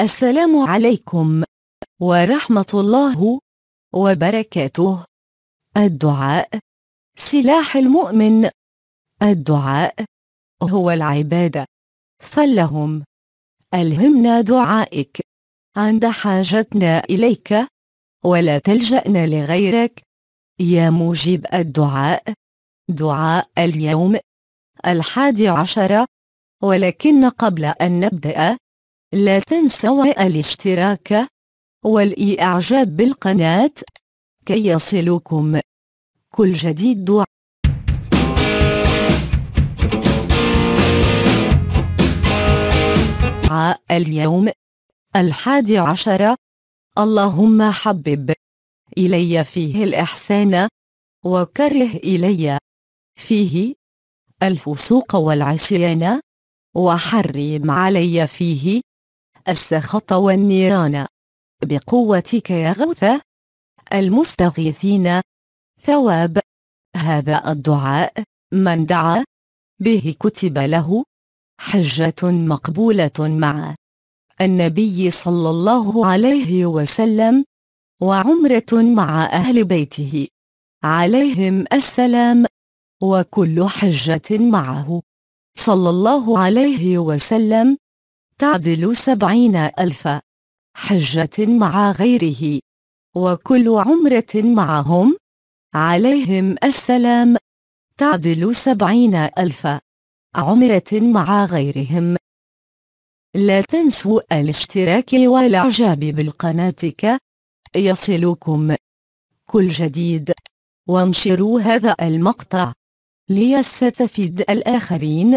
السلام عليكم ورحمة الله وبركاته الدعاء سلاح المؤمن الدعاء هو العبادة فلهم ألهمنا دعائك عند حاجتنا إليك ولا تلجأنا لغيرك يا موجب الدعاء دعاء اليوم الحادي عشر ولكن قبل أن نبدأ لا تنسوا الاشتراك والإعجاب بالقناة كي يصلكم كل جديد اليوم الحادي عشر اللهم حبب إلي فيه الإحسان وكره إلي فيه الفسوق والعصيان وحرم علي فيه السخط والنيران بقوتك يا غوث المستغيثين ثواب هذا الدعاء من دعا به كتب له حجة مقبولة مع النبي صلى الله عليه وسلم وعمرة مع أهل بيته عليهم السلام وكل حجة معه صلى الله عليه وسلم تعدل سبعين ألف حجة مع غيره وكل عمرة معهم عليهم السلام تعدل سبعين ألف عمرة مع غيرهم لا تنسوا الاشتراك والإعجاب بالقناة يصلكم كل جديد وانشروا هذا المقطع ليستفيد الآخرين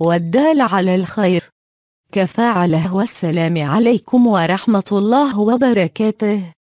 والدال على الخير كفى على هو السلام عليكم ورحمة الله وبركاته